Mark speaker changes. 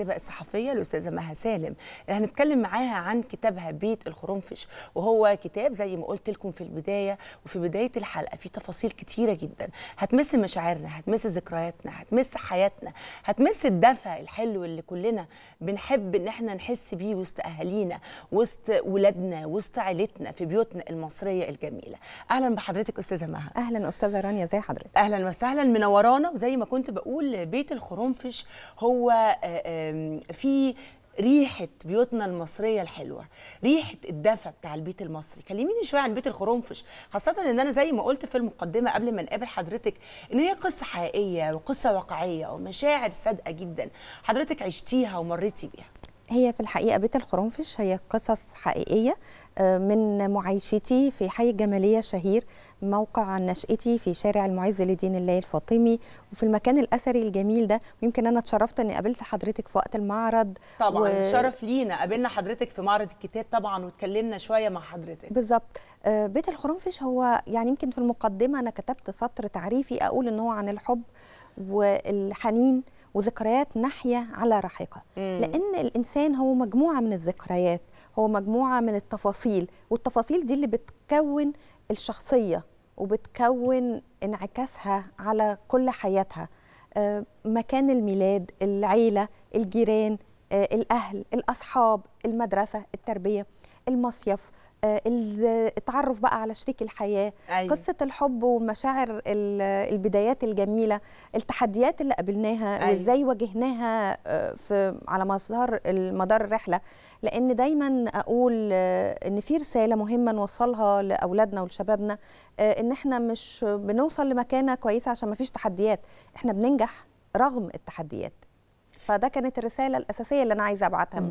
Speaker 1: الكاتبه الصحفيه الاستاذه مها سالم اللي هنتكلم معاها عن كتابها بيت الخرنفش وهو كتاب زي ما قلت لكم في البدايه وفي بدايه الحلقه في تفاصيل كتيره جدا هتمس مشاعرنا هتمس ذكرياتنا هتمس حياتنا هتمس الدفى الحلو اللي كلنا بنحب ان احنا نحس بيه وسط اهالينا وسط ولادنا وسط عيلتنا في بيوتنا المصريه الجميله اهلا بحضرتك استاذه مها
Speaker 2: اهلا استاذه
Speaker 1: رانيا ازي حضرتك اهلا وسهلا منورانا وزي ما كنت بقول بيت الخرنفش هو آآ آآ في ريحه بيوتنا المصريه الحلوه ريحه الدفى بتاع البيت المصري كلميني شويه عن بيت الخرنفش خاصه ان انا زي ما قلت في المقدمه قبل ما نقابل حضرتك ان هي قصه حقيقيه وقصه واقعيه ومشاعر صادقه جدا حضرتك عشتيها ومريتي بيها
Speaker 2: هي في الحقيقة بيت الخرنفش هي قصص حقيقية آه، من معايشتي في حي الجمالية شهير موقع نشأتي في شارع المعز لدين الله الفاطمي وفي المكان الأثري الجميل ده ويمكن أنا اتشرفت أني قابلت حضرتك في وقت المعرض
Speaker 1: طبعا و... شرف لينا قابلنا حضرتك في معرض الكتاب طبعا وتكلمنا شوية مع حضرتك
Speaker 2: بالظبط آه، بيت الخرنفش هو يعني يمكن في المقدمة أنا كتبت سطر تعريفي أقول أنه عن الحب والحنين وذكريات ناحيه على رحيقه مم. لان الانسان هو مجموعه من الذكريات هو مجموعه من التفاصيل والتفاصيل دي اللي بتكون الشخصيه وبتكون انعكاسها على كل حياتها آه، مكان الميلاد العيله الجيران آه، الاهل الاصحاب المدرسه التربيه المصيف آه، التعرف بقى على شريك الحياه أيوة. قصه الحب والمشاعر البدايات الجميله التحديات اللي قابلناها أيوة. وازاي واجهناها آه، في على مسار مدار الرحله لان دايما اقول آه، ان في رساله مهمه نوصلها لاولادنا ولشبابنا ان احنا مش بنوصل لمكانه كويسه عشان ما فيش تحديات احنا بننجح رغم التحديات فده كانت الرساله الاساسيه اللي انا عايزه ابعتها